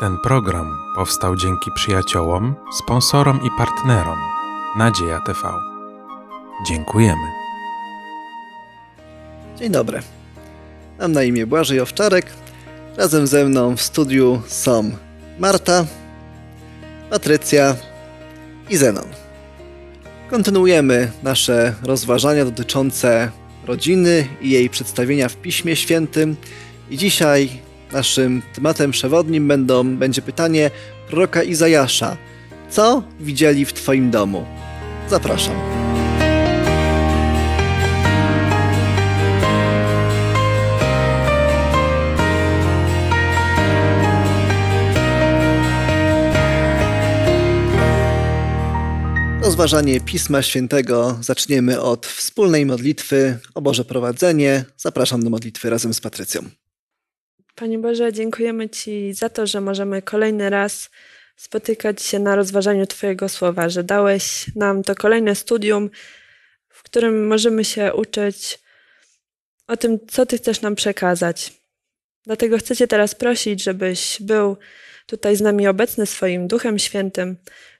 Ten program powstał dzięki przyjaciołom, sponsorom i partnerom Nadzieja TV. Dziękujemy. Dzień dobry. Mam na imię Błażej Owczarek. Razem ze mną w studiu są Marta, Patrycja i Zenon. Kontynuujemy nasze rozważania dotyczące rodziny i jej przedstawienia w Piśmie Świętym. I dzisiaj Naszym tematem przewodnim będą, będzie pytanie proroka Izajasza. Co widzieli w Twoim domu? Zapraszam. Rozważanie Pisma Świętego zaczniemy od wspólnej modlitwy o Boże prowadzenie. Zapraszam do modlitwy razem z Patrycją. Panie Boże, dziękujemy Ci za to, że możemy kolejny raz spotykać się na rozważaniu Twojego słowa, że dałeś nam to kolejne studium, w którym możemy się uczyć o tym, co Ty chcesz nam przekazać. Dlatego chcę Cię teraz prosić, żebyś był tutaj z nami obecny swoim Duchem Świętym,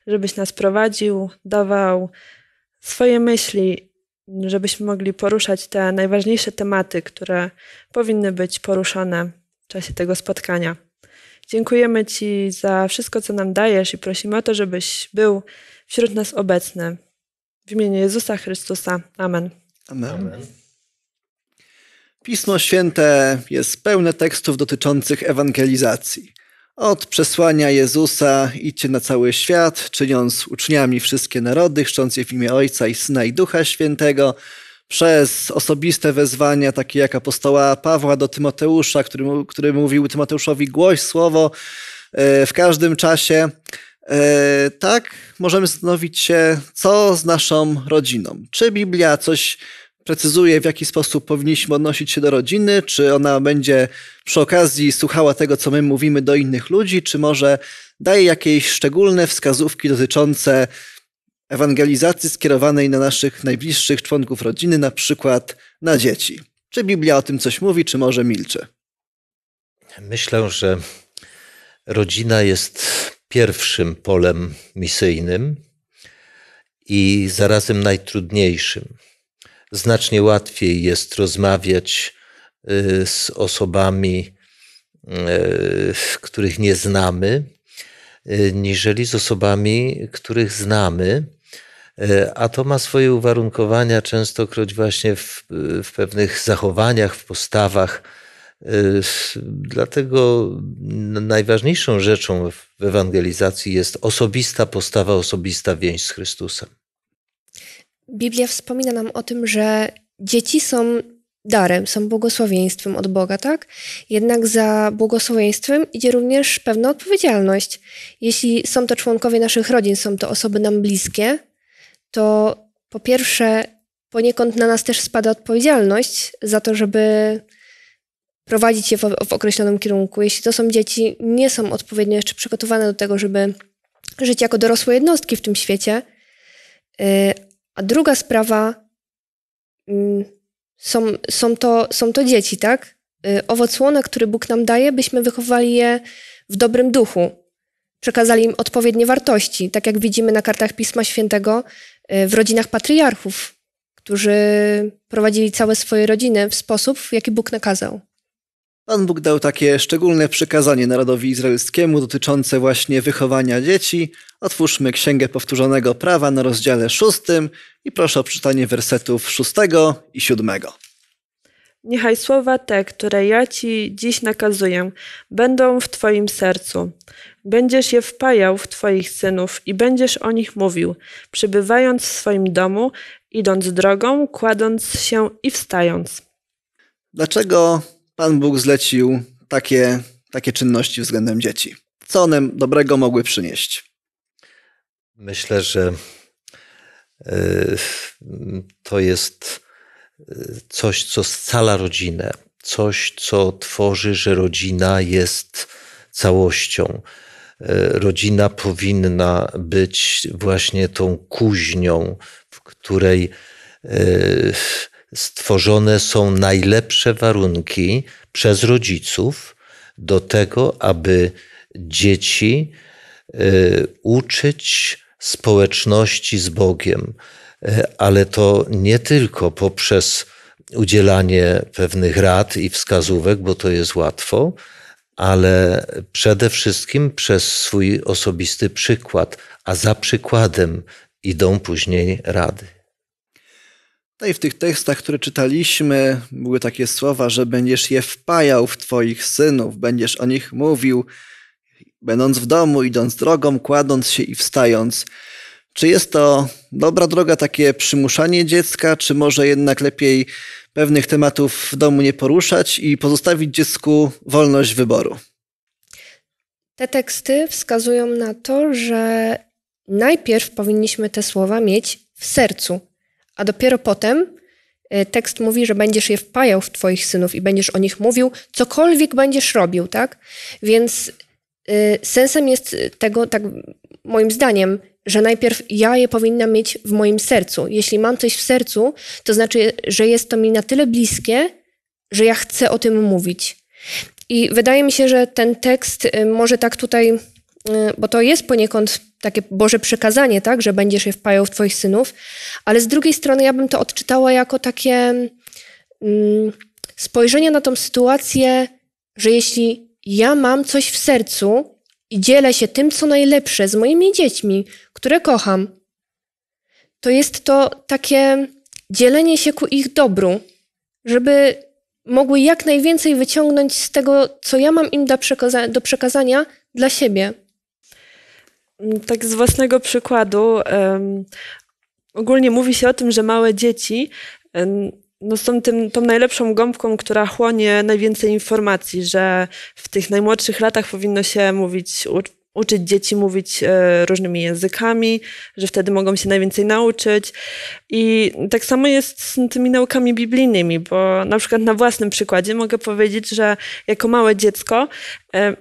żebyś nas prowadził, dawał swoje myśli, żebyśmy mogli poruszać te najważniejsze tematy, które powinny być poruszone czasie tego spotkania. Dziękujemy Ci za wszystko, co nam dajesz i prosimy o to, żebyś był wśród nas obecny. W imieniu Jezusa Chrystusa. Amen. Amen. Amen. Pismo Święte jest pełne tekstów dotyczących ewangelizacji. Od przesłania Jezusa idźcie na cały świat, czyniąc uczniami wszystkie narody, chrząc je w imię Ojca i Syna i Ducha Świętego – przez osobiste wezwania, takie jak apostoła Pawła do Tymoteusza, który, który mówił Tymoteuszowi głoś słowo e, w każdym czasie. E, tak, możemy zastanowić się, co z naszą rodziną. Czy Biblia coś precyzuje, w jaki sposób powinniśmy odnosić się do rodziny, czy ona będzie przy okazji słuchała tego, co my mówimy do innych ludzi, czy może daje jakieś szczególne wskazówki dotyczące ewangelizacji skierowanej na naszych najbliższych członków rodziny, na przykład na dzieci. Czy Biblia o tym coś mówi, czy może milczy? Myślę, że rodzina jest pierwszym polem misyjnym i zarazem najtrudniejszym. Znacznie łatwiej jest rozmawiać y, z osobami, y, których nie znamy, y, niżeli z osobami, których znamy. E, a to ma swoje uwarunkowania częstokroć właśnie w, w pewnych zachowaniach, w postawach. E, dlatego najważniejszą rzeczą w ewangelizacji jest osobista postawa, osobista więź z Chrystusem. Biblia wspomina nam o tym, że dzieci są darem, są błogosławieństwem od Boga, tak? Jednak za błogosławieństwem idzie również pewna odpowiedzialność. Jeśli są to członkowie naszych rodzin, są to osoby nam bliskie, to po pierwsze poniekąd na nas też spada odpowiedzialność za to, żeby prowadzić je w, w określonym kierunku. Jeśli to są dzieci, nie są odpowiednio jeszcze przygotowane do tego, żeby żyć jako dorosłe jednostki w tym świecie. Y, a druga sprawa mm, są, są, to, są to dzieci, tak? Y, owoc słone, który Bóg nam daje, byśmy wychowali je w dobrym duchu, przekazali im odpowiednie wartości. Tak jak widzimy na kartach Pisma Świętego, Y, w rodzinach patriarchów, którzy prowadzili całe swoje rodziny w sposób, w jaki Bóg nakazał. Pan Bóg dał takie szczególne przykazanie narodowi izraelskiemu dotyczące właśnie wychowania dzieci. Otwórzmy Księgę Powtórzonego Prawa na rozdziale szóstym i proszę o przeczytanie wersetów szóstego i siódmego. Niechaj słowa te, które ja ci dziś nakazuję, będą w twoim sercu. Będziesz je wpajał w twoich synów i będziesz o nich mówił, przybywając w swoim domu, idąc drogą, kładąc się i wstając. Dlaczego Pan Bóg zlecił takie, takie czynności względem dzieci? Co one dobrego mogły przynieść? Myślę, że y, to jest coś, co scala rodzinę, coś, co tworzy, że rodzina jest całością. E, rodzina powinna być właśnie tą kuźnią, w której e, stworzone są najlepsze warunki przez rodziców do tego, aby dzieci e, uczyć społeczności z Bogiem, E, ale to nie tylko poprzez udzielanie pewnych rad i wskazówek, bo to jest łatwo, ale przede wszystkim przez swój osobisty przykład, a za przykładem idą później rady. No i w tych tekstach, które czytaliśmy, były takie słowa, że będziesz je wpajał w Twoich synów, będziesz o nich mówił, będąc w domu, idąc drogą, kładąc się i wstając. Czy jest to dobra droga, takie przymuszanie dziecka, czy może jednak lepiej pewnych tematów w domu nie poruszać i pozostawić dziecku wolność wyboru? Te teksty wskazują na to, że najpierw powinniśmy te słowa mieć w sercu, a dopiero potem y, tekst mówi, że będziesz je wpajał w Twoich synów i będziesz o nich mówił, cokolwiek będziesz robił, tak? Więc y, sensem jest tego, tak moim zdaniem, że najpierw ja je powinnam mieć w moim sercu. Jeśli mam coś w sercu, to znaczy, że jest to mi na tyle bliskie, że ja chcę o tym mówić. I wydaje mi się, że ten tekst y, może tak tutaj, y, bo to jest poniekąd takie Boże przekazanie, tak, że będziesz je wpajał w Twoich synów, ale z drugiej strony ja bym to odczytała jako takie mm, spojrzenie na tą sytuację, że jeśli ja mam coś w sercu, i dzielę się tym, co najlepsze z moimi dziećmi, które kocham. To jest to takie dzielenie się ku ich dobru, żeby mogły jak najwięcej wyciągnąć z tego, co ja mam im do, przekaza do przekazania dla siebie. Tak z własnego przykładu. Um, ogólnie mówi się o tym, że małe dzieci um, no są tym, tą najlepszą gąbką, która chłonie najwięcej informacji, że w tych najmłodszych latach powinno się mówić, u, uczyć dzieci mówić e, różnymi językami, że wtedy mogą się najwięcej nauczyć. I tak samo jest z tymi naukami biblijnymi, bo na przykład na własnym przykładzie mogę powiedzieć, że jako małe dziecko e,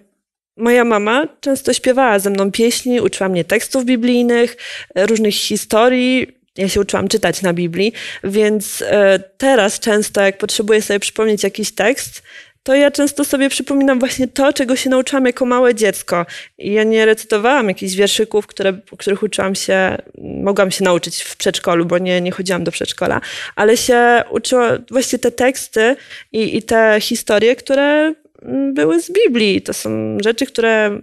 Moja mama często śpiewała ze mną pieśni, uczyła mnie tekstów biblijnych, e, różnych historii, ja się uczyłam czytać na Biblii, więc e, teraz często, jak potrzebuję sobie przypomnieć jakiś tekst, to ja często sobie przypominam właśnie to, czego się nauczyłam jako małe dziecko. I ja nie recytowałam jakichś wierszyków, które, których uczyłam się, mogłam się nauczyć w przedszkolu, bo nie, nie chodziłam do przedszkola, ale się uczyłam właśnie te teksty i, i te historie, które mm, były z Biblii. To są rzeczy, które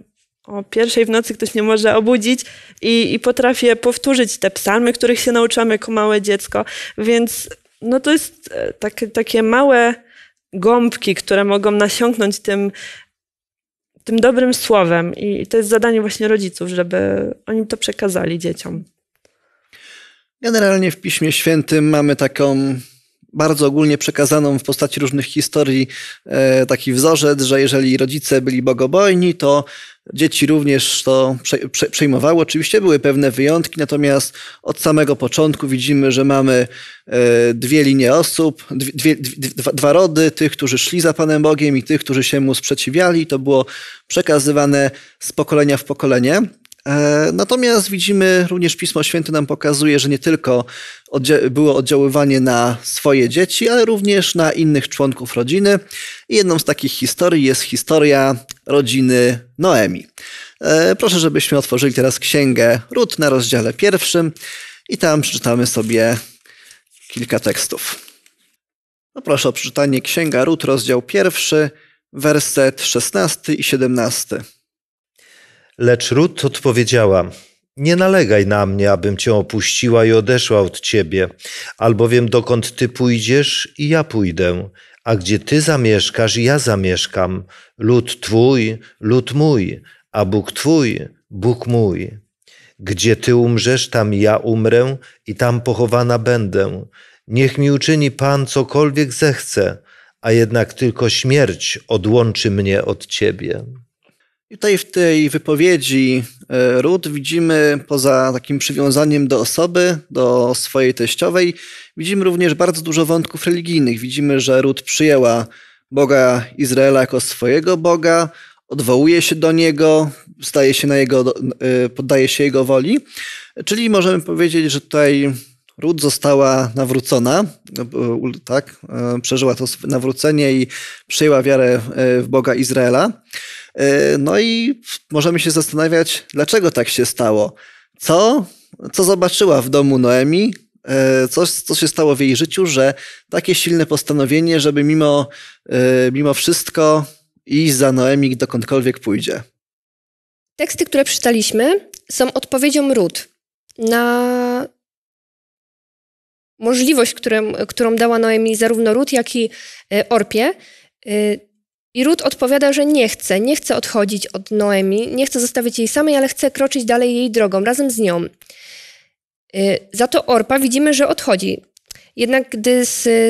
o pierwszej w nocy ktoś nie może obudzić i, i potrafię powtórzyć te psalmy, których się nauczyłam jako małe dziecko. Więc no to jest e, tak, takie małe gąbki, które mogą nasiąknąć tym, tym dobrym słowem. I to jest zadanie właśnie rodziców, żeby oni to przekazali dzieciom. Generalnie w Piśmie Świętym mamy taką bardzo ogólnie przekazaną w postaci różnych historii e, taki wzorzec, że jeżeli rodzice byli bogobojni, to Dzieci również to prze, przejmowały. Oczywiście były pewne wyjątki, natomiast od samego początku widzimy, że mamy e, dwie linie osób, dwie, dwie, dwa rody, tych, którzy szli za Panem Bogiem i tych, którzy się mu sprzeciwiali. To było przekazywane z pokolenia w pokolenie. E, natomiast widzimy, również Pismo Święte nam pokazuje, że nie tylko oddzia- było oddziaływanie na swoje dzieci, ale również na innych członków rodziny. I jedną z takich historii jest historia rodziny Noemi. E, proszę, żebyśmy otworzyli teraz księgę Rut na rozdziale pierwszym i tam przeczytamy sobie kilka tekstów. No proszę o przeczytanie Księga Rut, rozdział pierwszy, werset 16 i 17. Lecz Rut odpowiedziała: Nie nalegaj na mnie, abym cię opuściła i odeszła od ciebie, albowiem dokąd ty pójdziesz, i ja pójdę, a gdzie ty zamieszkasz, ja zamieszkam. Lud twój, lud mój, a Bóg twój, Bóg mój. Gdzie ty umrzesz, tam ja umrę i tam pochowana będę. Niech mi uczyni Pan cokolwiek zechce, a jednak tylko śmierć odłączy mnie od ciebie. I tutaj w tej wypowiedzi e, Ruth widzimy poza takim przywiązaniem do osoby, do swojej teściowej, widzimy również bardzo dużo wątków religijnych. Widzimy, że Ruth przyjęła Boga Izraela jako swojego Boga, odwołuje się do niego, staje się na jego, e, poddaje się jego woli. Czyli możemy powiedzieć, że tutaj Ród została nawrócona, no, tak, e, przeżyła to nawrócenie i przyjęła wiarę w Boga Izraela. E, no i możemy się zastanawiać, dlaczego tak się stało. Co, co zobaczyła w domu Noemi, e, co, co się stało w jej życiu, że takie silne postanowienie, żeby mimo, e, mimo wszystko iść za Noemi dokądkolwiek pójdzie. Teksty, które przeczytaliśmy, są odpowiedzią Rut na możliwość, którą, którą dała Noemi zarówno Rut, jak i Orpie i Ruth odpowiada, że nie chce, nie chce odchodzić od Noemi, nie chce zostawić jej samej, ale chce kroczyć dalej jej drogą, razem z nią. Y, za to Orpa widzimy, że odchodzi. Jednak gdy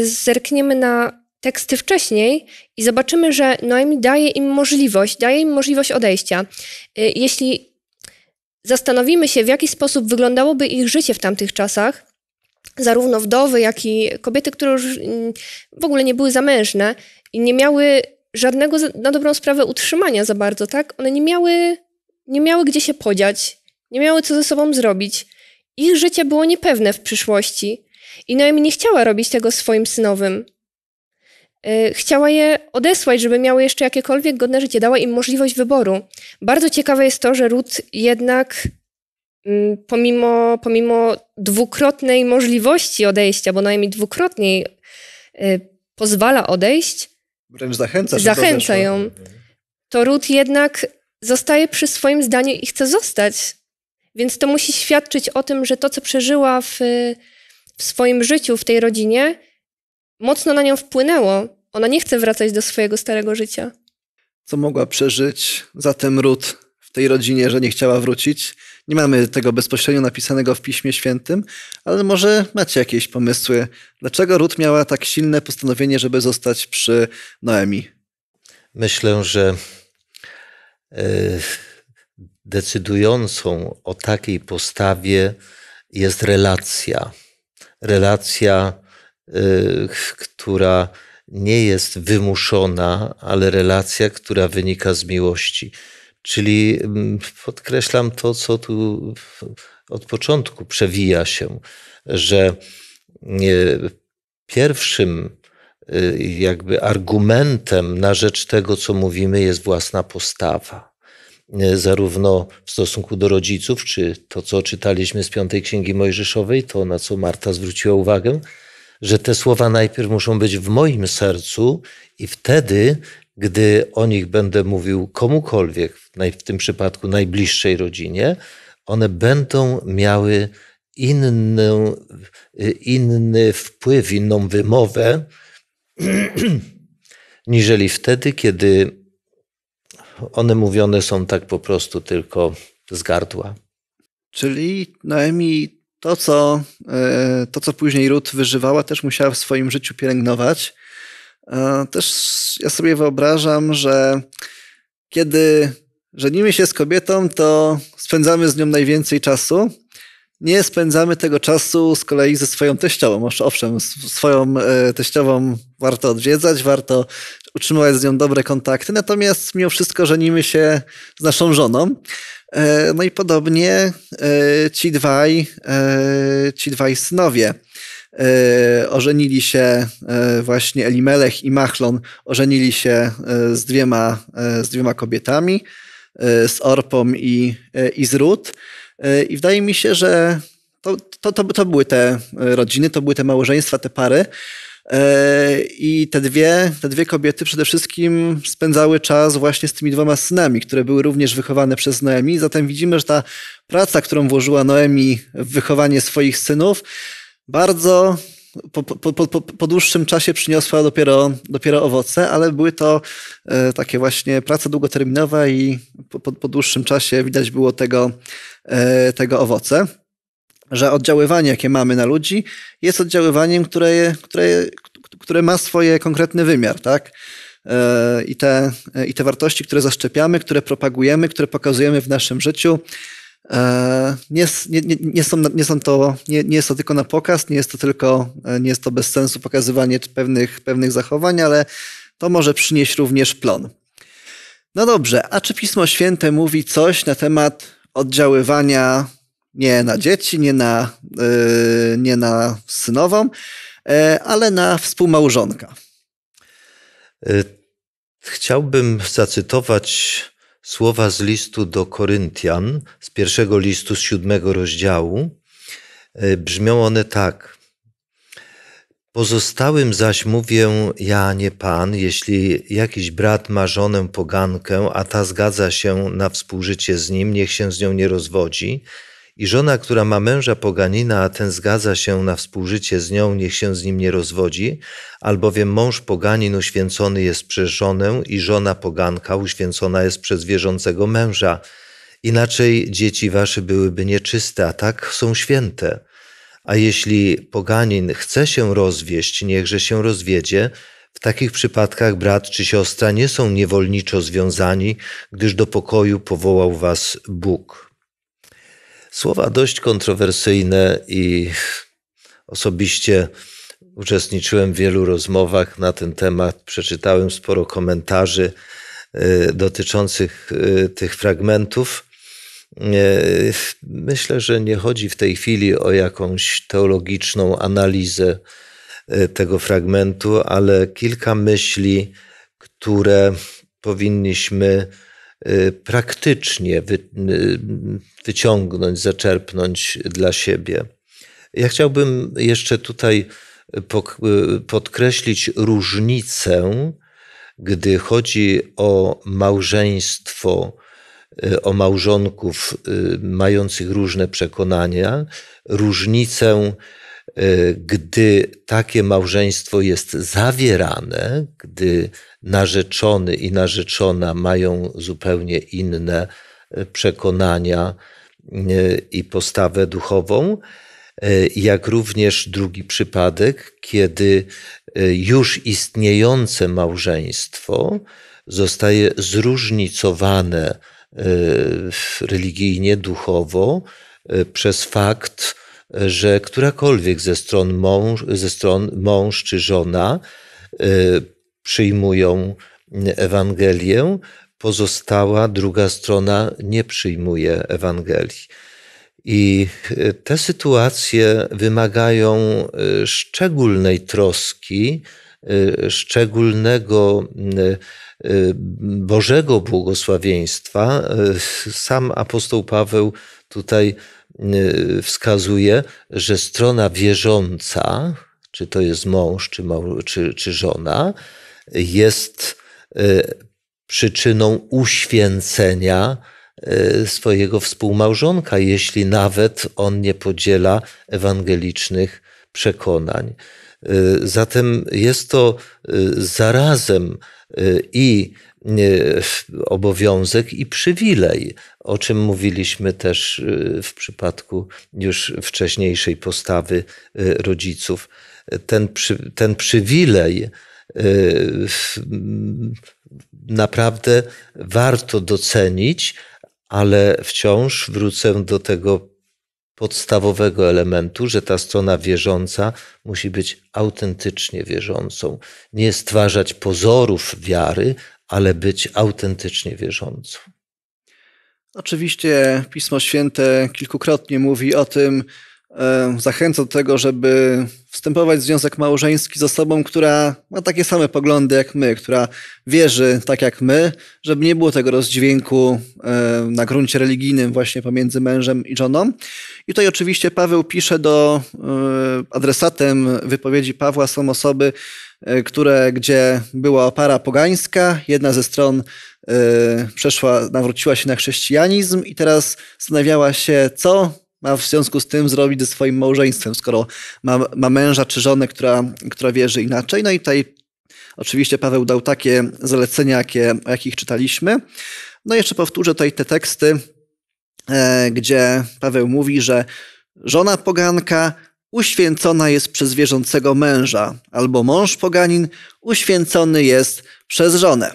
zerkniemy na teksty wcześniej i zobaczymy, że Noemi daje im możliwość, daje im możliwość odejścia. Y, jeśli zastanowimy się, w jaki sposób wyglądałoby ich życie w tamtych czasach, zarówno wdowy, jak i kobiety, które już mm, w ogóle nie były zamężne i nie miały żadnego na dobrą sprawę utrzymania za bardzo, tak? One nie miały, nie miały gdzie się podziać, nie miały co ze sobą zrobić. Ich życie było niepewne w przyszłości i Noemi nie chciała robić tego swoim synowym. E, chciała je odesłać, żeby miały jeszcze jakiekolwiek godne życie, dała im możliwość wyboru. Bardzo ciekawe jest to, że Rut jednak mm, pomimo, pomimo dwukrotnej możliwości odejścia, bo Noemi dwukrotnie e, pozwala odejść, wręcz zachęca. Zachęca ją. To Ruth jednak zostaje przy swoim zdaniu i chce zostać. Więc to musi świadczyć o tym, że to, co przeżyła w, w swoim życiu, w tej rodzinie, mocno na nią wpłynęło. Ona nie chce wracać do swojego starego życia. Co mogła przeżyć zatem Ruth w tej rodzinie, że nie chciała wrócić? Nie mamy tego bezpośrednio napisanego w Piśmie Świętym, ale może macie jakieś pomysły, dlaczego Rut miała tak silne postanowienie, żeby zostać przy Noemi? Myślę, że e, decydującą o takiej postawie jest relacja. Relacja, e, która nie jest wymuszona, ale relacja, która wynika z miłości. Czyli mm, podkreślam to, co tu od początku przewija się, że e, pierwszym e, jakby argumentem na rzecz tego, co mówimy, jest własna postawa. E, zarówno w stosunku do rodziców, czy to, co czytaliśmy z Piątej Księgi Mojżeszowej, to na co Marta zwróciła uwagę, że te słowa najpierw muszą być w moim sercu i wtedy gdy o nich będę mówił komukolwiek, w tym przypadku najbliższej rodzinie, one będą miały inny, inny wpływ, inną wymowę, niżeli wtedy, kiedy one mówione są tak po prostu tylko z gardła. Czyli Noemi to, co, e, to, co później rud wyżywała, też musiała w swoim życiu pielęgnować. E, też ja sobie wyobrażam, że kiedy żenimy się z kobietą, to spędzamy z nią najwięcej czasu. Nie spędzamy tego czasu z kolei ze swoją teściową. Owszem, swoją e, teściową warto odwiedzać, warto utrzymywać z nią dobre kontakty, natomiast mimo wszystko żenimy się z naszą żoną. E, no i podobnie ci dwaj, ci dwaj synowie. E, ożenili się e, właśnie Elimelech i Machlon, ożenili się e, z dwiema, z dwiema kobietami, z Orpą i, i z Rut. I wydaje mi się, że to, to, to, to były te rodziny, to były te małżeństwa, te pary. I te dwie, te dwie kobiety przede wszystkim spędzały czas właśnie z tymi dwoma synami, które były również wychowane przez Noemi. Zatem widzimy, że ta praca, którą włożyła Noemi w wychowanie swoich synów, bardzo po, po, po, po, dłuższym czasie przyniosła dopiero, dopiero owoce, ale były to e, takie właśnie prace długoterminowe i po, dłuższym czasie widać było tego, e, tego owoce. Że oddziaływanie, jakie mamy na ludzi, jest oddziaływaniem, które, które, które ma swoje konkretny wymiar, tak? E, I te, I te wartości, które zaszczepiamy, które propagujemy, które pokazujemy w naszym życiu, E, nie, nie, nie, są, nie, są to, nie, nie jest to tylko na pokaz, nie jest to tylko, e, nie jest to bez sensu pokazywanie pewnych, pewnych zachowań, ale to może przynieść również plon. No dobrze, a czy Pismo Święte mówi coś na temat oddziaływania nie na dzieci, nie na, yy, nie na synową, yy, ale na współmałżonka? Chciałbym zacytować słowa z listu do Koryntian, z pierwszego listu, z siódmego rozdziału. E, brzmią one tak. Pozostałym zaś mówię ja, nie Pan, jeśli jakiś brat ma żonę pogankę, a ta zgadza się na współżycie z nim, niech się z nią nie rozwodzi i żona, która ma męża poganina, a ten zgadza się na współżycie z nią, niech się z nim nie rozwodzi, albowiem mąż poganin uświęcony jest przez żonę i żona poganka uświęcona jest przez wierzącego męża. Inaczej dzieci wasze byłyby nieczyste, a tak są święte. A jeśli poganin chce się rozwieść, niechże się rozwiedzie, w takich przypadkach brat czy siostra nie są niewolniczo związani, gdyż do pokoju powołał was Bóg. Słowa dość kontrowersyjne i osobiście uczestniczyłem w wielu rozmowach na ten temat, przeczytałem sporo komentarzy y, dotyczących y, tych fragmentów. Y, myślę, że nie chodzi w tej chwili o jakąś teologiczną analizę tego fragmentu, ale kilka myśli, które powinniśmy Y, praktycznie y, wyciągnąć, zaczerpnąć dla siebie. Ja chciałbym jeszcze tutaj y, podkreślić różnicę, gdy chodzi o małżeństwo, o małżonków mających różne przekonania, różnicę E, gdy takie małżeństwo jest zawierane, gdy narzeczony i narzeczona mają zupełnie inne e, przekonania e, i postawę duchową, jak również drugi przypadek, kiedy już istniejące małżeństwo zostaje zróżnicowane religijnie, duchowo przez fakt, że którakolwiek ze stron mąż, ze stron mąż czy żona e, przyjmują Ewangelię, pozostała druga strona nie przyjmuje Ewangelii. I e, te sytuacje wymagają e, szczególnej troski, szczególnego Bożego błogosławieństwa. Sam apostoł Paweł tutaj Y, wskazuje, że strona wierząca, czy to jest mąż, czy, czy, czy żona, jest y, przyczyną uświęcenia y, swojego współmałżonka, jeśli nawet on nie podziela ewangelicznych przekonań. Zatem jest to zarazem i Y, obowiązek i przywilej, o czym mówiliśmy też y, w przypadku już wcześniejszej postawy y, rodziców. Ten, przy, ten przywilej naprawdę warto docenić, ale wciąż wrócę do tego podstawowego elementu, że ta strona wierząca musi być autentycznie wierzącą, nie stwarzać pozorów wiary, ale być autentycznie wierzącą. Oczywiście Pismo Święte kilkukrotnie mówi o tym, zachęca do tego, żeby wstępować w związek małżeński z osobą, która ma takie same poglądy jak my, która wierzy tak jak my, żeby nie było tego rozdźwięku na gruncie religijnym właśnie pomiędzy mężem i żoną. I tutaj oczywiście Paweł pisze do adresatem wypowiedzi Pawła są osoby, e, które, gdzie była opara pogańska, jedna ze stron e, przeszła, nawróciła się na chrześcijanizm i teraz zastanawiała się, co ma w związku z tym zrobić ze swoim małżeństwem, skoro ma, ma męża czy żonę, która, która wierzy inaczej. No i tutaj oczywiście Paweł dał takie zalecenia, jakie, o jakich czytaliśmy. No i jeszcze powtórzę tutaj te teksty, e, gdzie Paweł mówi, że żona poganka uświęcona jest przez wierzącego męża, albo mąż poganin uświęcony jest przez żonę.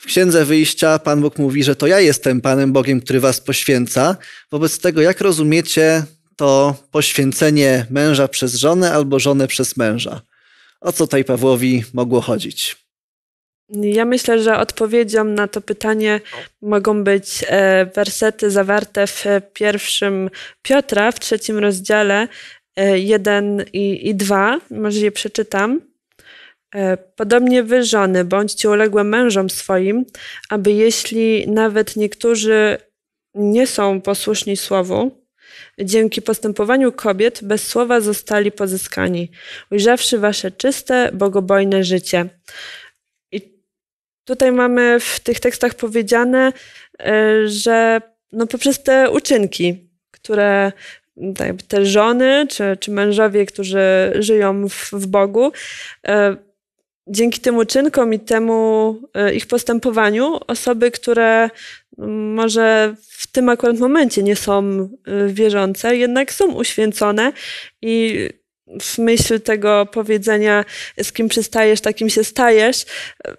W Księdze Wyjścia Pan Bóg mówi, że to ja jestem Panem Bogiem, który was poświęca. Wobec tego, jak rozumiecie to poświęcenie męża przez żonę albo żonę przez męża? O co tutaj Pawłowi mogło chodzić? Ja myślę, że odpowiedzią na to pytanie mogą być e, wersety zawarte w pierwszym Piotra, w trzecim rozdziale, e, jeden i, i dwa. Może je przeczytam. E, podobnie wy, żony, bądźcie uległe mężom swoim, aby jeśli nawet niektórzy nie są posłuszni słowu, dzięki postępowaniu kobiet bez słowa zostali pozyskani, ujrzawszy wasze czyste, bogobojne życie. I tutaj mamy w tych tekstach powiedziane, e, że no poprzez te uczynki, które tak te żony czy, czy mężowie, którzy żyją w, w Bogu, e, dzięki tym uczynkom i temu e, ich postępowaniu osoby, które mm, może w tym akurat momencie nie są e, wierzące, jednak są uświęcone i w myśl tego powiedzenia, z kim przystajesz, takim się stajesz, e,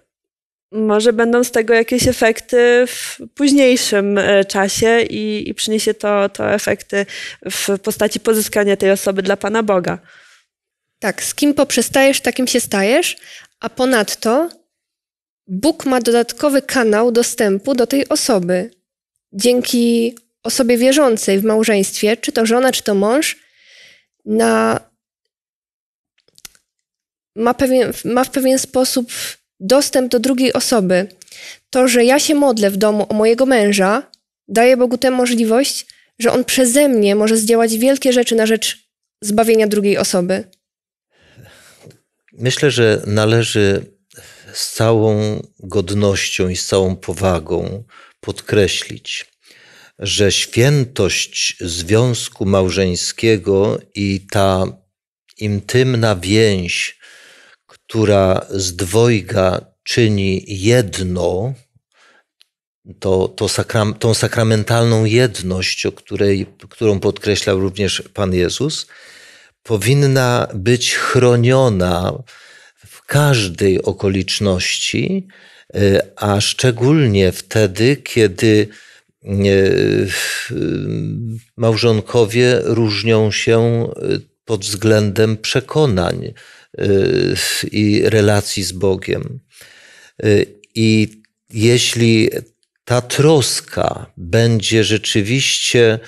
może będą z tego jakieś efekty w późniejszym czasie i, i przyniesie to, to efekty w postaci pozyskania tej osoby dla Pana Boga. Tak, z kim poprzestajesz, takim się stajesz, a ponadto Bóg ma dodatkowy kanał dostępu do tej osoby. Dzięki osobie wierzącej w małżeństwie, czy to żona, czy to mąż, na, ma, pewien, ma w pewien sposób dostęp do drugiej osoby. To, że ja się modlę w domu o mojego męża, daje Bogu tę możliwość, że on przeze mnie może zdziałać wielkie rzeczy na rzecz zbawienia drugiej osoby. Myślę, że należy z całą godnością i z całą powagą podkreślić, że świętość związku małżeńskiego i ta intymna więź, która z dwojga czyni jedno, to, to sakram, tą sakramentalną jedność, o której, którą podkreślał również Pan Jezus, powinna być chroniona w każdej okoliczności, e, a szczególnie wtedy, kiedy e, małżonkowie różnią się e, pod względem przekonań i relacji z Bogiem. I jeśli ta troska będzie rzeczywiście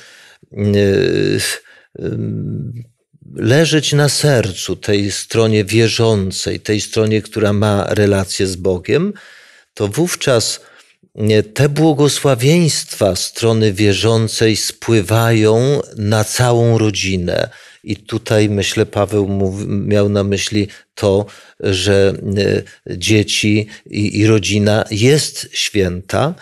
leżeć na sercu tej stronie wierzącej, tej stronie, która ma relację z Bogiem, to wówczas te błogosławieństwa strony wierzącej spływają na całą rodzinę. I tutaj myślę, Paweł miał na myśli to, że e, dzieci i rodzina jest święta.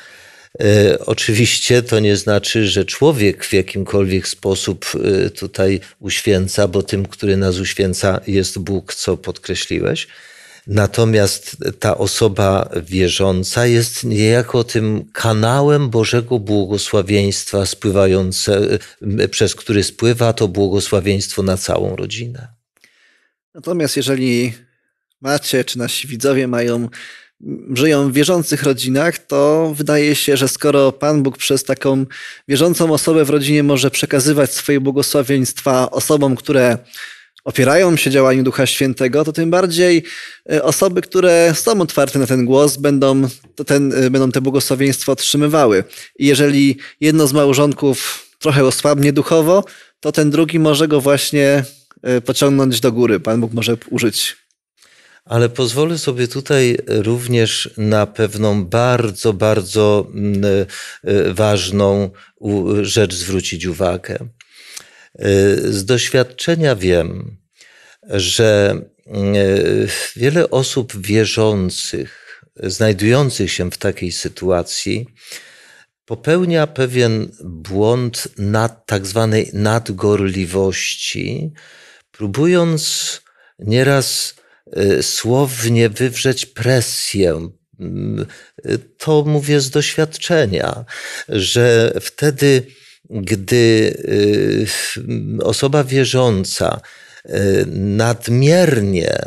E, oczywiście to nie znaczy, że człowiek w jakimkolwiek sposób e, tutaj uświęca, bo tym, który nas uświęca, jest Bóg, co podkreśliłeś. Natomiast ta osoba wierząca jest niejako tym kanałem Bożego błogosławieństwa, spływające, e, przez który spływa to błogosławieństwo na całą rodzinę. Natomiast jeżeli macie, czy nasi widzowie mają żyją w wierzących rodzinach, to wydaje się, że skoro Pan Bóg przez taką wierzącą osobę w rodzinie może przekazywać swoje błogosławieństwa osobom, które opierają się działaniu Ducha Świętego, to tym bardziej e, osoby, które są otwarte na ten głos, będą, ten, e, będą te błogosławieństwo otrzymywały. I jeżeli jedno z małżonków trochę osłabnie duchowo, to ten drugi może go właśnie e, pociągnąć do góry. Pan Bóg może użyć ale pozwolę sobie tutaj również na pewną bardzo, bardzo mm, e, e, ważną rzecz zwrócić uwagę. E, z doświadczenia wiem, że mm, wiele osób wierzących, znajdujących się w takiej sytuacji, popełnia pewien błąd nad, tak zwanej nadgorliwości, próbując nieraz Y, słownie wywrzeć presję. Mm, y, to mówię z doświadczenia, że wtedy, gdy y, mm, osoba wierząca nadmiernie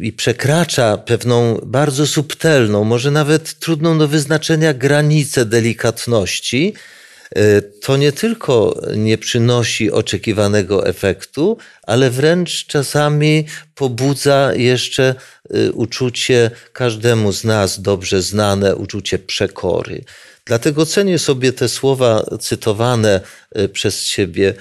i przekracza pewną bardzo subtelną, może nawet trudną do wyznaczenia granicę delikatności, E, to nie tylko nie przynosi oczekiwanego efektu, ale wręcz czasami pobudza jeszcze e, uczucie każdemu z nas dobrze znane uczucie przekory. Dlatego cenię sobie te słowa cytowane e, przez ciebie,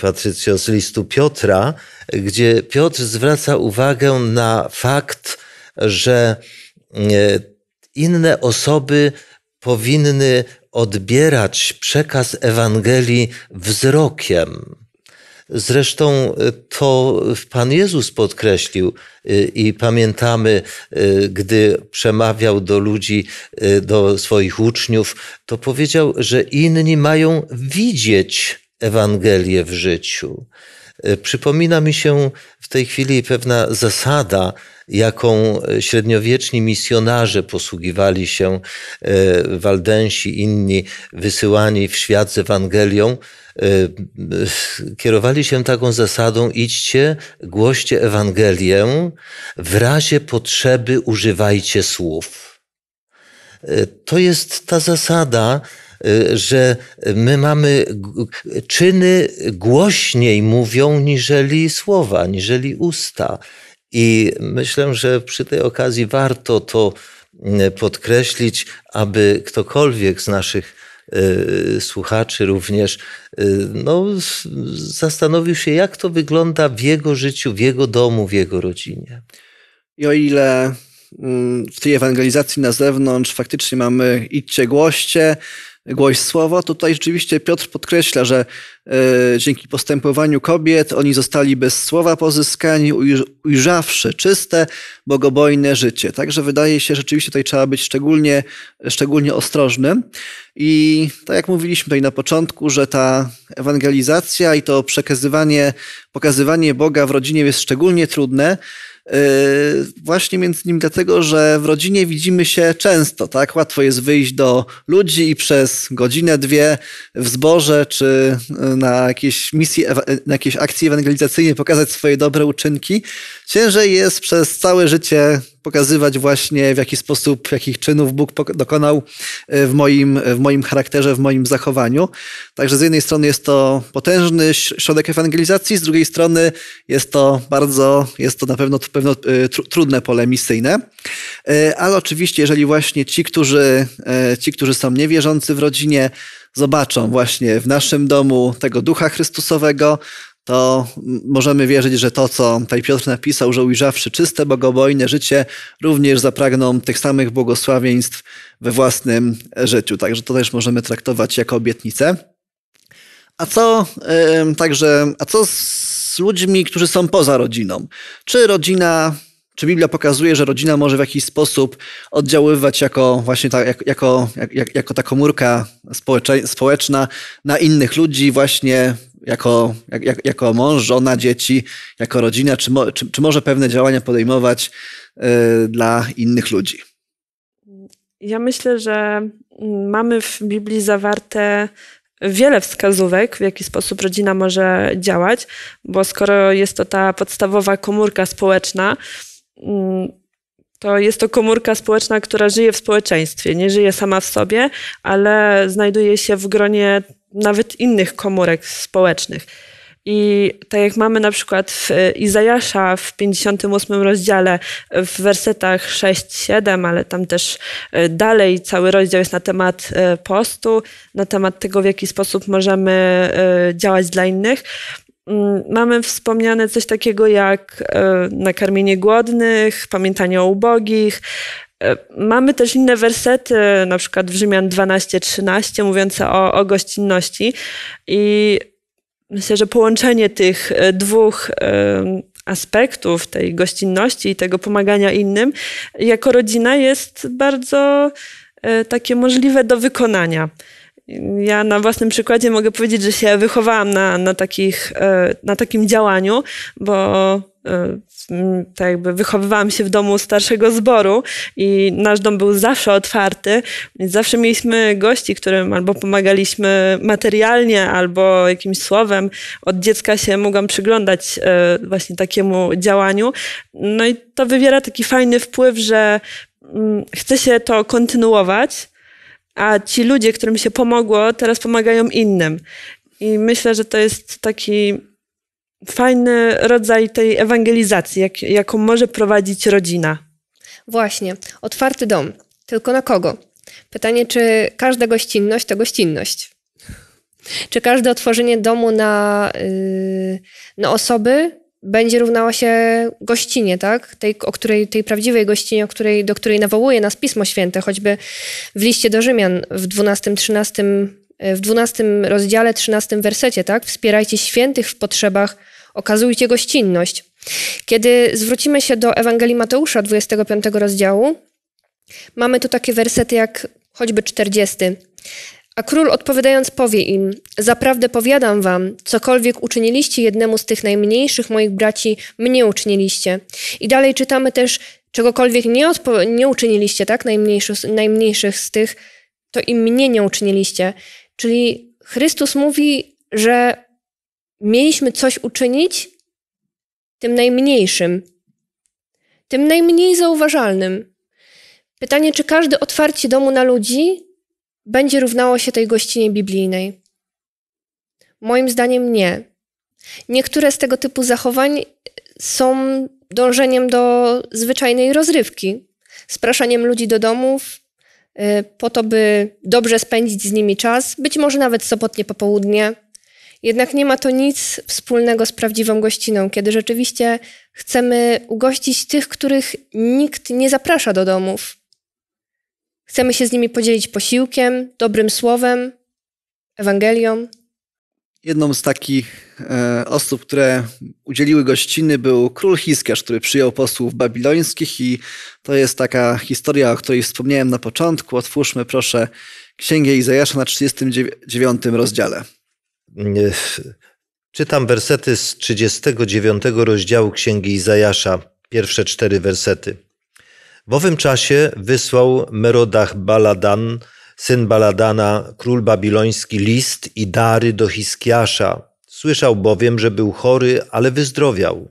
Patrycjo, z listu Piotra, gdzie Piotr zwraca uwagę na fakt, że inne osoby powinny odbierać przekaz Ewangelii wzrokiem. Zresztą y, to Pan Jezus podkreślił y, i pamiętamy, y, gdy przemawiał do ludzi, do swoich uczniów, to powiedział, że inni mają widzieć Ewangelię w życiu. Przypomina mi się w tej chwili pewna zasada, jaką e, średniowieczni misjonarze posługiwali się e, Waldensi, inni wysyłani w świat z Ewangelią, e, kierowali się taką zasadą: idźcie, głoście Ewangelię, w razie potrzeby używajcie słów. To jest ta zasada, że my mamy czyny głośniej mówią niżeli słowa, niżeli usta. I myślę, że przy tej okazji warto to mm, podkreślić, aby ktokolwiek z naszych y, słuchaczy również, y, no, zastanowił się, jak to wygląda w jego życiu, w jego domu, w jego rodzinie. I o ile mm, w tej ewangelizacji na zewnątrz faktycznie mamy idźcie głoście, głoś słowo. tutaj rzeczywiście Piotr podkreśla, że e, dzięki postępowaniu kobiet oni zostali bez słowa pozyskani, ujrzawszy czyste, bogobojne życie. Także wydaje się, rzeczywiście tutaj trzeba być szczególnie, szczególnie ostrożnym. I tak jak mówiliśmy tutaj na początku, że ta ewangelizacja i to przekazywanie, pokazywanie Boga w rodzinie jest szczególnie trudne, Y, właśnie między nim, dlatego, że w rodzinie widzimy się często, tak? Łatwo jest wyjść do ludzi i przez godzinę, dwie w zborze czy y, na jakiejś misji, y, na jakiejś akcji ewangelizacyjnej pokazać swoje dobre uczynki. Ciężej jest przez całe życie pokazywać właśnie w jaki sposób, jakich czynów Bóg dokonał e, w moim, e, w moim charakterze, w moim zachowaniu. Także z jednej strony jest to potężny środek ewangelizacji, z drugiej strony jest to bardzo, jest to na pewno, pewno e, trudne pole misyjne. Ale oczywiście, jeżeli właśnie ci, którzy, ci, którzy są niewierzący w rodzinie, zobaczą właśnie w naszym domu tego ducha Chrystusowego, to możemy wierzyć, że to, co tutaj Piotr napisał, że ujrzawszy czyste, bogobojne życie, również zapragną tych samych błogosławieństw we własnym życiu. Także to też możemy traktować jako obietnicę. A co, yy, także, a co z ludźmi, którzy są poza rodziną? Czy rodzina czy Biblia pokazuje, że rodzina może w jakiś sposób oddziaływać jako właśnie ta, jak, jako, jak, jako ta komórka społeczna na innych ludzi, właśnie jako, jak, jako mąż, żona, dzieci, jako rodzina, czy, mo, czy, czy może pewne działania podejmować y, dla innych ludzi? Ja myślę, że mm, mamy w Biblii zawarte wiele wskazówek, w jaki sposób rodzina może działać, bo skoro jest to ta podstawowa komórka społeczna, y, to jest to komórka społeczna, która żyje w społeczeństwie, nie żyje sama w sobie, ale znajduje się w gronie nawet innych komórek społecznych. I tak jak mamy na przykład w Izajasza w 58 rozdziale, w wersetach 6-7, ale tam też e, dalej cały rozdział jest na temat e, postu, na temat tego, w jaki sposób możemy e, działać dla innych, Mm, mamy wspomniane coś takiego jak e, nakarmienie głodnych, pamiętanie o ubogich. E, mamy też inne wersety, na przykład w Rzymian 12-13, mówiące o, o gościnności. I myślę, że połączenie tych e, dwóch aspektów tej gościnności i tego pomagania innym jako rodzina jest bardzo takie możliwe do wykonania. Ja na własnym przykładzie mogę powiedzieć, że się wychowałam na, na, takich, e, na takim działaniu, bo e, mm, tak jakby wychowywałam się w domu starszego zboru i nasz dom był zawsze otwarty. Zawsze mieliśmy gości, którym albo pomagaliśmy materialnie, albo jakimś słowem. Od dziecka się mogłam przyglądać e, właśnie takiemu działaniu. No i to wywiera taki fajny wpływ, że mm, chce się to kontynuować a ci ludzie, którym się pomogło, teraz pomagają innym. I myślę, że to jest taki fajny rodzaj tej ewangelizacji, jak, jaką może prowadzić rodzina. Właśnie, otwarty dom. Tylko na kogo? Pytanie, czy każda gościnność to gościnność? Czy każde otworzenie domu na, yy, na osoby będzie równała się gościnie, tak? Tej, o której, tej prawdziwej gościnie, o której, do której nawołuje nas Pismo Święte, choćby w liście do Rzymian w 12, 13, e, w 12 rozdziale, 13 wersecie, tak? Wspierajcie świętych w potrzebach, okazujcie gościnność. Kiedy zwrócimy się do Ewangelii Mateusza, 25 rozdziału, mamy tu takie wersety jak choćby 40. A król odpowiadając powie im: Zaprawdę powiadam wam, cokolwiek uczyniliście jednemu z tych najmniejszych moich braci, mnie uczyniliście. I dalej czytamy też: Czegokolwiek nie, nie uczyniliście, tak, najmniejszych, najmniejszych z tych, to im mnie nie uczyniliście. Czyli Chrystus mówi, że mieliśmy coś uczynić tym najmniejszym, tym najmniej zauważalnym. Pytanie, czy każde otwarcie domu na ludzi będzie równało się tej gościnie biblijnej? Moim zdaniem nie. Niektóre z tego typu zachowań są dążeniem do zwyczajnej rozrywki, spraszaniem ludzi do domów y, po to, by dobrze spędzić z nimi czas, być może nawet sobotnie popołudnie. Jednak nie ma to nic wspólnego z prawdziwą gościną, kiedy rzeczywiście chcemy ugościć tych, których nikt nie zaprasza do domów. Chcemy się z nimi podzielić posiłkiem, dobrym słowem, Ewangelią. Jedną z takich e, osób, które udzieliły gościny, był król Hiskiasz, który przyjął posłów babilońskich, i to jest taka historia, o której wspomniałem na początku. Otwórzmy, proszę, Księgę Izajasza na 39 rozdziale. E, czytam wersety z 39 rozdziału Księgi Izajasza, pierwsze cztery wersety. W owym czasie wysłał Merodach Baladan, syn Baladana, król babiloński, list i dary do Hiskiasza. Słyszał bowiem, że był chory, ale wyzdrowiał.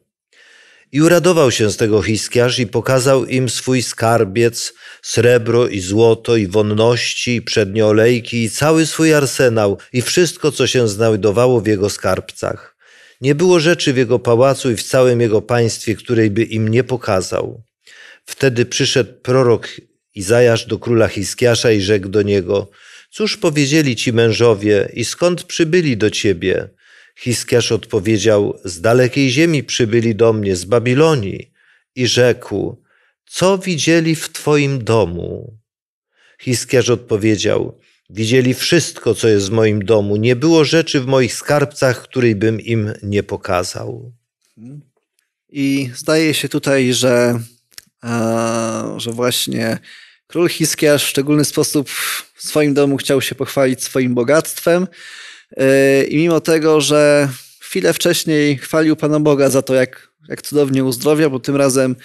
I uradował się z tego Hiskiasz i pokazał im swój skarbiec, srebro i złoto i wonności i przednie olejki i cały swój arsenał i wszystko, co się znajdowało w jego skarbcach. Nie było rzeczy w jego pałacu i w całym jego państwie, której by im nie pokazał. Wtedy przyszedł prorok Izajasz do króla Hiskiasza i rzekł do niego: Cóż powiedzieli ci mężowie i skąd przybyli do ciebie? Hiskiasz odpowiedział: Z dalekiej ziemi przybyli do mnie, z Babilonii. I rzekł: Co widzieli w twoim domu? Hiskiarz odpowiedział: Widzieli wszystko, co jest w moim domu. Nie było rzeczy w moich skarbcach, której bym im nie pokazał. I zdaje się tutaj, że że właśnie król Hiskiarz w szczególny sposób w swoim domu chciał się pochwalić swoim bogactwem e, i mimo tego, że chwilę wcześniej chwalił Pana Boga za to, jak, jak cudownie uzdrowia, bo tym razem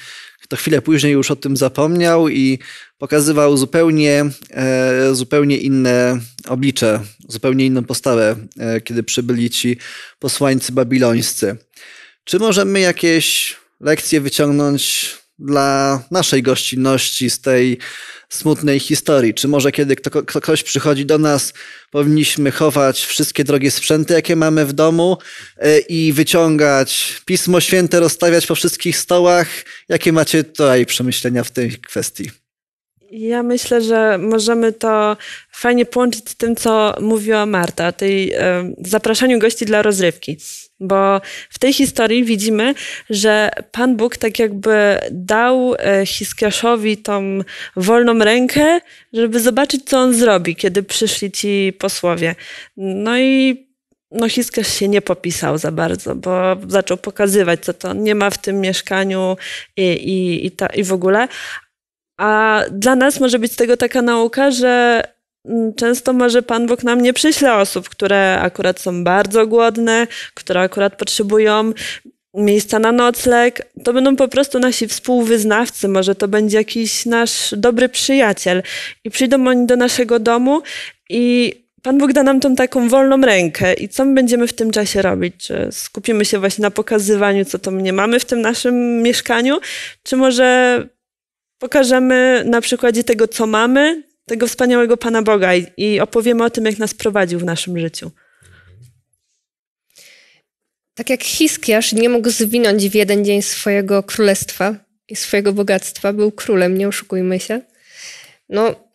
to chwilę później już o tym zapomniał i pokazywał zupełnie, e, zupełnie inne oblicze, zupełnie inną postawę, e, kiedy przybyli ci posłańcy babilońscy. Czy możemy jakieś lekcje wyciągnąć dla naszej gościnności z tej smutnej historii? Czy może kiedy kto, ktoś przychodzi do nas, powinniśmy chować wszystkie drogie sprzęty, jakie mamy w domu e, i wyciągać Pismo Święte, rozstawiać po wszystkich stołach? Jakie macie tutaj przemyślenia w tej kwestii? Ja myślę, że możemy to fajnie połączyć z tym, co mówiła Marta, o tej y, zapraszaniu gości dla rozrywki. Bo w tej historii widzimy, że Pan Bóg tak jakby dał e, Hiskiaszowi tą wolną rękę, żeby zobaczyć, co on zrobi, kiedy przyszli ci posłowie. No i no Hiskiarz się nie popisał za bardzo, bo zaczął pokazywać, co to nie ma w tym mieszkaniu i, i, i, ta, i w ogóle. A dla nas może być z tego taka nauka, że Mm, często może Pan Bóg nam nie przyśle osób, które akurat są bardzo głodne, które akurat potrzebują miejsca na nocleg. To będą po prostu nasi współwyznawcy, może to będzie jakiś nasz dobry przyjaciel. I przyjdą oni do naszego domu i Pan Bóg da nam tą taką wolną rękę i co my będziemy w tym czasie robić? Czy skupimy się właśnie na pokazywaniu, co to mnie mamy w tym naszym mieszkaniu, czy może pokażemy na przykładzie tego, co mamy, tego wspaniałego Pana Boga i, i opowiemy o tym, jak nas prowadził w naszym życiu. Tak jak Hiskiasz nie mógł zwinąć w jeden dzień swojego królestwa i swojego bogactwa, był królem, nie oszukujmy się. No,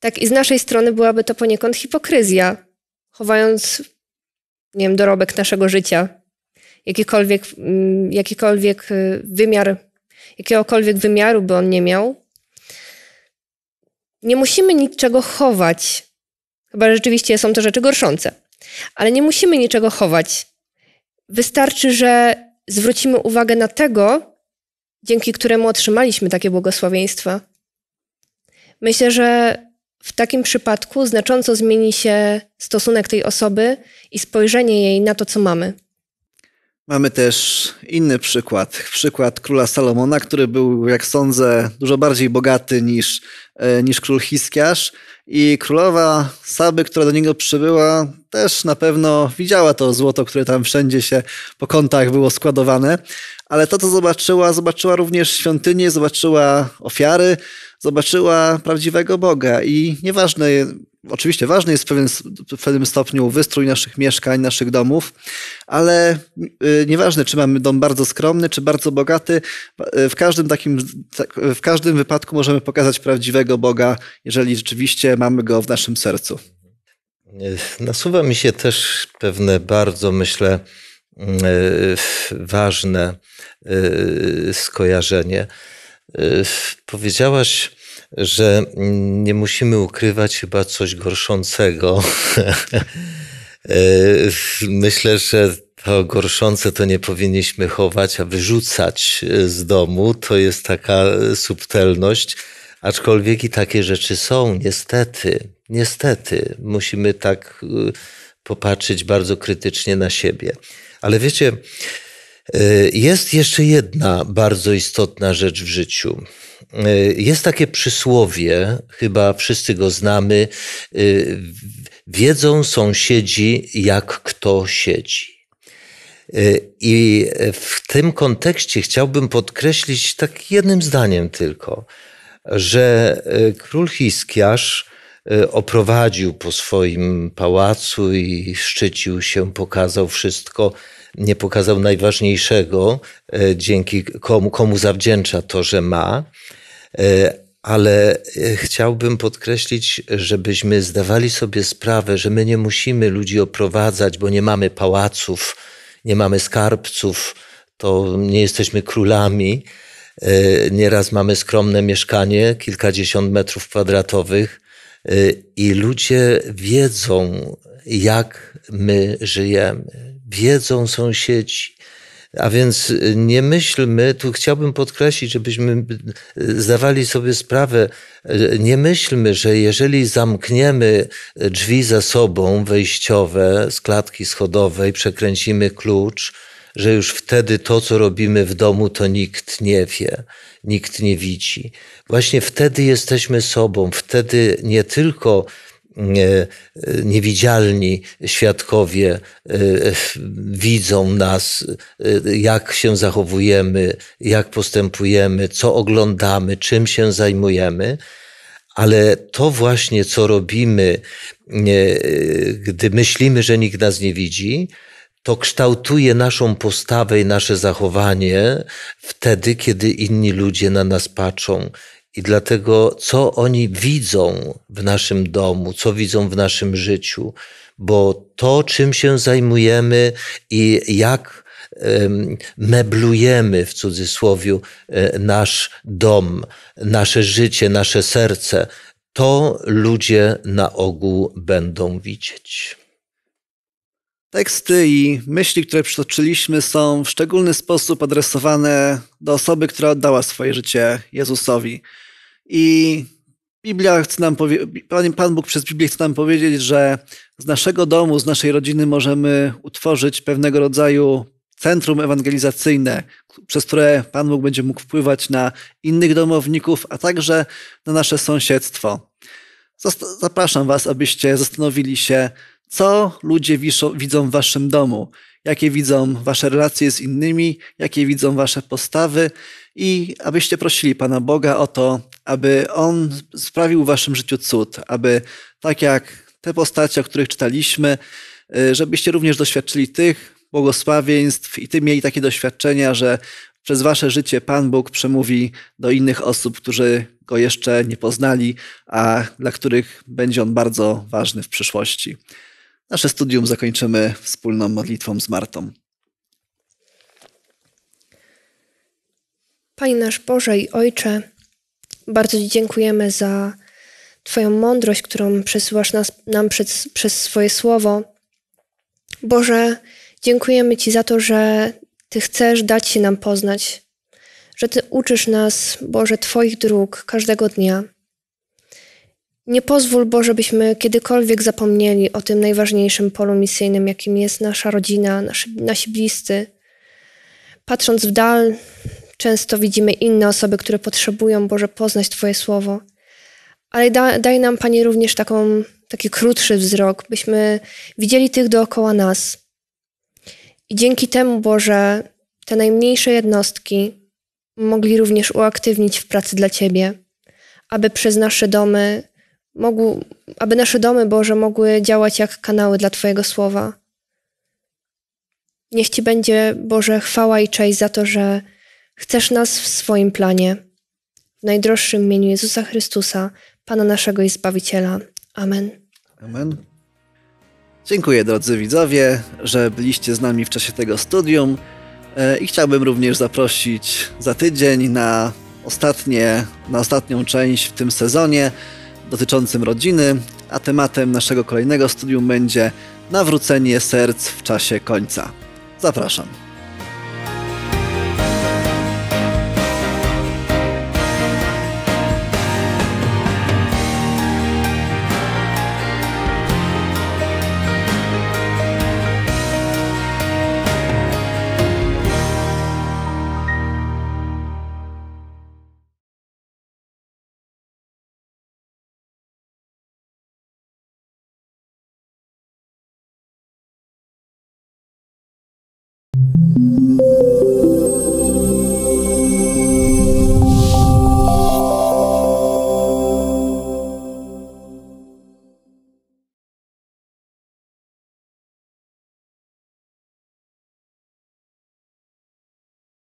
tak i z naszej strony byłaby to poniekąd hipokryzja, chowając, nie wiem, dorobek naszego życia, jakikolwiek, mm, jakikolwiek y, wymiar, jakiegokolwiek wymiaru by on nie miał, nie musimy niczego chować, chyba że rzeczywiście są to rzeczy gorszące, ale nie musimy niczego chować. Wystarczy, że zwrócimy uwagę na tego, dzięki któremu otrzymaliśmy takie błogosławieństwa. Myślę, że w takim przypadku znacząco zmieni się stosunek tej osoby i spojrzenie jej na to, co mamy. Mamy też inny przykład. Przykład króla Salomona, który był, jak sądzę, dużo bardziej bogaty niż, e, niż król Hiskiarz. I królowa Saby, która do niego przybyła, też na pewno widziała to złoto, które tam wszędzie się po kątach było składowane. Ale to, co zobaczyła, zobaczyła również świątynię, zobaczyła ofiary, zobaczyła prawdziwego Boga. I nieważne, oczywiście ważny jest w pewien, w pewnym stopniu wystrój naszych mieszkań, naszych domów, ale y, nieważne, czy mamy dom bardzo skromny, czy bardzo bogaty, y, w każdym takim, tak, y, w każdym wypadku możemy pokazać prawdziwego Boga, jeżeli rzeczywiście mamy go w naszym sercu. Nasuwa mi się też pewne bardzo, myślę, mm, ważne skojarzenie. Powiedziałaś, że nie musimy ukrywać chyba coś gorszącego. E, myślę, że to gorszące to nie powinniśmy chować, a wyrzucać z domu. To jest taka subtelność, aczkolwiek i takie rzeczy są, niestety. Niestety, musimy tak e, popatrzeć bardzo krytycznie na siebie. Ale wiecie, e, jest jeszcze jedna bardzo istotna rzecz w życiu. Y, jest takie przysłowie, chyba wszyscy go znamy, y, wiedzą sąsiedzi, jak kto siedzi. Y, I w tym kontekście chciałbym podkreślić tak jednym zdaniem tylko, że król Hiskiarz oprowadził po swoim pałacu i szczycił się, pokazał wszystko, nie pokazał najważniejszego, dzięki komu, komu zawdzięcza to, że ma. E, ale e, chciałbym podkreślić, żebyśmy zdawali sobie sprawę, że my nie musimy ludzi oprowadzać, bo nie mamy pałaców, nie mamy skarbców, to nie jesteśmy królami. E, nieraz mamy skromne mieszkanie, kilkadziesiąt metrów kwadratowych, i ludzie wiedzą, jak my żyjemy. Wiedzą sąsiedzi, a więc y, nie myślmy, tu chciałbym podkreślić, żebyśmy y, zdawali sobie sprawę, y, nie myślmy, że jeżeli zamkniemy drzwi za sobą wejściowe z klatki schodowej, przekręcimy klucz, że już wtedy to, co robimy w domu, to nikt nie wie, nikt nie widzi. Właśnie wtedy jesteśmy sobą, wtedy nie tylko niewidzialni świadkowie e, widzą nas, e, jak się zachowujemy, jak postępujemy, co oglądamy, czym się zajmujemy. Ale to właśnie, co robimy, gdy myślimy, że nikt nas nie widzi, to kształtuje naszą postawę i nasze zachowanie wtedy, kiedy inni ludzie na nas patrzą i dlatego, co oni widzą w naszym domu, co widzą w naszym życiu, bo to, czym się zajmujemy i jak meblujemy w cudzysłowie e, nasz dom, nasze życie, nasze serce, to ludzie na ogół będą widzieć. Teksty i myśli, które przytoczyliśmy, są w szczególny sposób adresowane do osoby, która oddała swoje życie Jezusowi. I Biblia chce nam Pan, Pan Bóg przez Biblię chce nam powiedzieć, że z naszego domu, z naszej rodziny możemy utworzyć pewnego rodzaju centrum ewangelizacyjne, przez które Pan Bóg będzie mógł wpływać na innych domowników, a także na nasze sąsiedztwo. Zapraszam Was, abyście zastanowili się, co ludzie wiszą, widzą w waszym domu, jakie widzą wasze relacje z innymi, jakie widzą wasze postawy i abyście prosili Pana Boga o to, aby On sprawił w waszym życiu cud, aby tak jak te postacie, o których czytaliśmy, y, żebyście również doświadczyli tych błogosławieństw i ty mieli takie doświadczenia, że przez wasze życie Pan Bóg przemówi do innych osób, którzy go jeszcze nie poznali, a dla których będzie on bardzo ważny w przyszłości. Nasze studium zakończymy wspólną modlitwą z Martą. Panie nasz Boże i Ojcze, bardzo Ci dziękujemy za Twoją mądrość, którą przesyłasz nas, nam przez, przez swoje słowo. Boże, dziękujemy Ci za to, że Ty chcesz dać się nam poznać, że Ty uczysz nas, Boże, Twoich dróg każdego dnia. Nie pozwól Boże, byśmy kiedykolwiek zapomnieli o tym najważniejszym polu misyjnym, jakim jest nasza rodzina, nasi, nasi bliscy. Patrząc w dal, często widzimy inne osoby, które potrzebują, Boże, poznać Twoje słowo. Ale da, daj nam, Panie, również taką, taki krótszy wzrok, byśmy widzieli tych dookoła nas. I dzięki temu, Boże, te najmniejsze jednostki mogli również uaktywnić w pracy dla Ciebie, aby przez nasze domy Mogł, aby nasze domy, Boże, mogły działać jak kanały dla Twojego słowa. Niech Ci będzie, Boże, chwała i cześć za to, że chcesz nas w swoim planie. W najdroższym imieniu Jezusa Chrystusa, Pana naszego i Zbawiciela. Amen. Amen. Dziękuję drodzy widzowie, że byliście z nami w czasie tego studium e, i chciałbym również zaprosić za tydzień na, ostatnie, na ostatnią część w tym sezonie dotyczącym rodziny, a tematem naszego kolejnego studium będzie nawrócenie serc w czasie końca. Zapraszam.